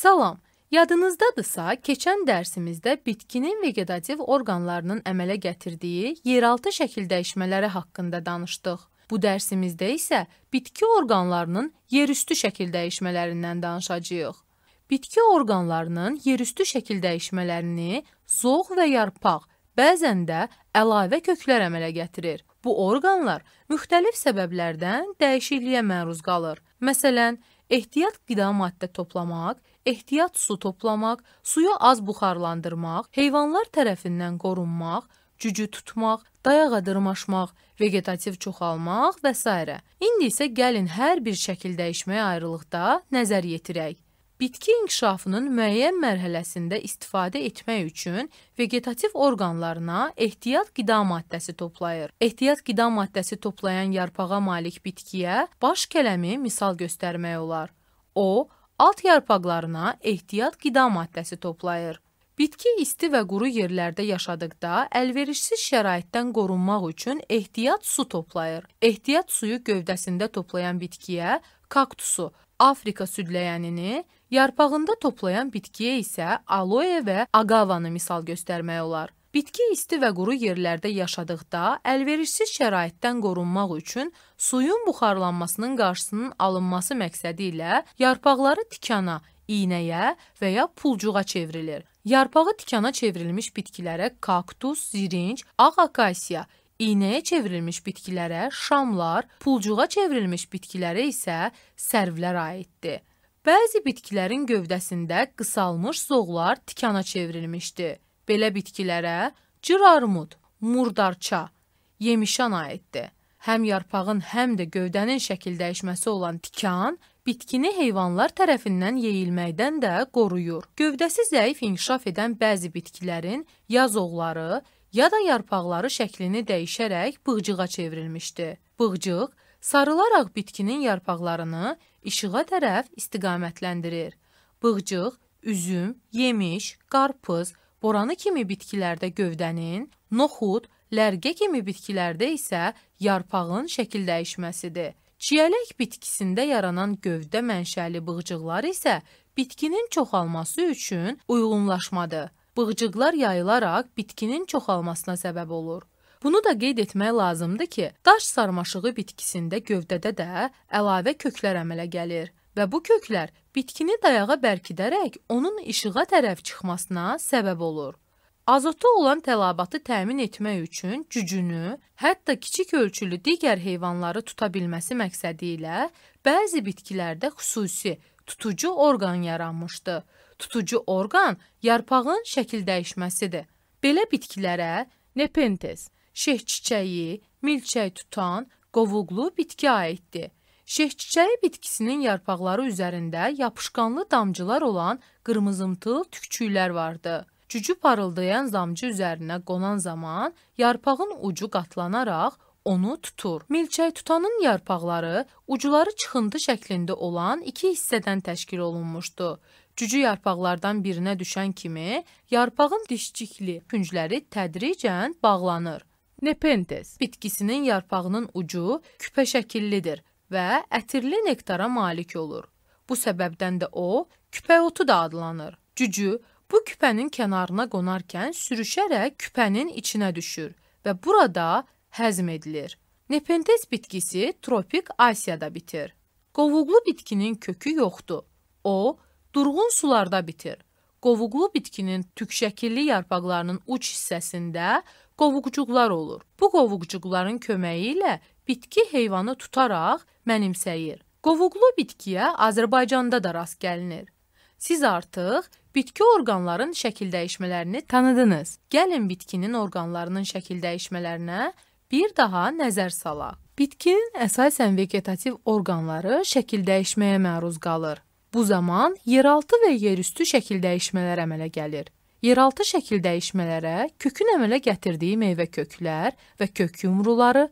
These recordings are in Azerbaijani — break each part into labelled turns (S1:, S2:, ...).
S1: Salam. Yadınızdadırsa, keçən dərsimizdə bitkinin vegetativ orqanlarının əmələ gətirdiyi yeraltı şəkil dəyişmələri haqqında danışdıq. Bu dərsimizdə isə bitki orqanlarının yerüstü şəkil dəyişmələrindən danışacağıq. Bitki orqanlarının yerüstü şəkil dəyişmələrini zoğ və yarpaq, bəzən də əlavə köklər əmələ gətirir. Bu orqanlar müxtəlif səbəblərdən dəyişikliyə məruz qalır. Məsələn, Ehtiyat qida maddə toplamaq, ehtiyat su toplamaq, suyu az buxarlandırmaq, heyvanlar tərəfindən qorunmaq, cücü tutmaq, dayağa dırmaşmaq, vegetativ çoxalmaq və s. İndi isə gəlin hər bir şəkil dəyişməyə ayrılıqda nəzər yetirək bitki inkişafının müəyyən mərhələsində istifadə etmək üçün vegetativ orqanlarına ehtiyat qida maddəsi toplayır. Ehtiyat qida maddəsi toplayan yarpağa malik bitkiyə baş kələmi misal göstərmək olar. O, alt yarpaqlarına ehtiyat qida maddəsi toplayır. Bitki isti və quru yerlərdə yaşadıqda əlverişsiz şəraitdən qorunmaq üçün ehtiyat su toplayır. Ehtiyat suyu gövdəsində toplayan bitkiyə kaktusu, Afrika südləyənini, Yarpağında toplayan bitkiyə isə aloe və agavanı misal göstərmək olar. Bitki isti və quru yerlərdə yaşadıqda əlverişsiz şəraitdən qorunmaq üçün suyun buxarlanmasının qarşısının alınması məqsədi ilə yarpaqları tikana, iynəyə və ya pulcuğa çevrilir. Yarpağı tikana çevrilmiş bitkilərə kaktus, zirinc, ağ akasiya, iynəyə çevrilmiş bitkilərə şamlar, pulcuğa çevrilmiş bitkilərə isə sərvlər aiddir. Bəzi bitkilərin gövdəsində qısalmış zoğlar tikana çevrilmişdi. Belə bitkilərə cır armud, murdarça, yemişan aiddir. Həm yarpağın, həm də gövdənin şəkil dəyişməsi olan tikan bitkini heyvanlar tərəfindən yeyilməkdən də qoruyur. Gövdəsi zəif inkişaf edən bəzi bitkilərin ya zoğları, ya da yarpaqları şəklini dəyişərək bığcığa çevrilmişdi. Bığcıq sarılaraq bitkinin yarpaqlarını işığa tərəf istiqamətləndirir. Bığcıq, üzüm, yemiş, qarpız, boranı kimi bitkilərdə gövdənin, noxud, lərgə kimi bitkilərdə isə yarpağın şəkil dəyişməsidir. Çiyələk bitkisində yaranan gövdə mənşəli bığcıqlar isə bitkinin çoxalması üçün uyğunlaşmadır. Bığcıqlar yayılaraq bitkinin çoxalmasına səbəb olur. Bunu da qeyd etmək lazımdır ki, daş sarmaşığı bitkisində gövdədə də əlavə köklər əmələ gəlir və bu köklər bitkini dayağa bərkidərək onun işığa tərəf çıxmasına səbəb olur. Azotda olan tələbatı təmin etmək üçün cücünü, hətta kiçik ölçülü digər heyvanları tuta bilməsi məqsədi ilə bəzi bitkilərdə xüsusi tutucu orqan yaranmışdı. Tutucu orqan yarpağın şəkil dəyişməsidir. Belə bitkilərə nepenthes, Şeh çiçəyi, milçək tutan, qovuqlu bitkiyə aiddir. Şeh çiçəyi bitkisinin yarpaqları üzərində yapışqanlı damcılar olan qırmızımtıl tükçüklər vardı. Cücü parıldayan damcı üzərinə qonan zaman yarpağın ucu qatlanaraq onu tutur. Milçək tutanın yarpaqları ucuları çıxıntı şəklində olan iki hissədən təşkil olunmuşdu. Cücü yarpaqlardan birinə düşən kimi yarpağın dişcikli küncləri tədricən bağlanır. Nepenthes bitkisinin yarpağının ucu küpə şəkillidir və ətirli nektara malik olur. Bu səbəbdən də o küpə otu da adlanır. Cücü bu küpənin kənarına qonarkən sürüşərək küpənin içinə düşür və burada həzm edilir. Nepenthes bitkisi tropik Asiyada bitir. Qovuqlu bitkinin kökü yoxdur. O durğun sularda bitir. Qovuqlu bitkinin tük şəkilli yarpaqlarının uç hissəsində qovuqcuqlar olur. Bu qovuqcuqların köməyi ilə bitki heyvanı tutaraq mənimsəyir. Qovuqlu bitkiyə Azərbaycanda da rast gəlinir. Siz artıq bitki orqanlarının şəkil dəyişmələrini tanıdınız. Gəlin bitkinin orqanlarının şəkil dəyişmələrinə bir daha nəzər salaq. Bitkinin əsasən vegetativ orqanları şəkil dəyişməyə məruz qalır. Bu zaman yeraltı və yerüstü şəkil dəyişmələr əmələ gəlir. Yeraltı şəkil dəyişmələrə kökün əmələ gətirdiyi meyvə köklər və kök yumruları,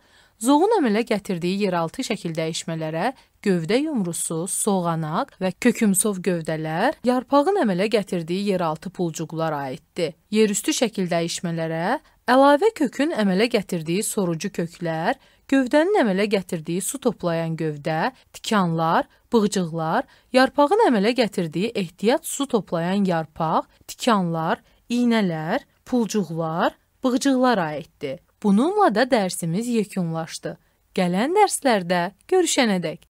S1: zoğun əmələ gətirdiyi yeraltı şəkil dəyişmələrə gövdə yumrusu, soğanaq və kökümsov gövdələr yarpağın əmələ gətirdiyi yeraltı pulcuqlar aiddir. Yerüstü şəkil dəyişmələrə Əlavə kökün əmələ gətirdiyi sorucu köklər, gövdənin əmələ gətirdiyi su toplayan gövdə, tikanlar, bığcıqlar, yarpağın əmələ gətirdiyi ehtiyat su toplayan yarpaq, tikanlar, iynələr, pulcuqlar, bığcıqlar aiddir. Bununla da dərsimiz yekunlaşdı. Gələn dərslərdə görüşənədək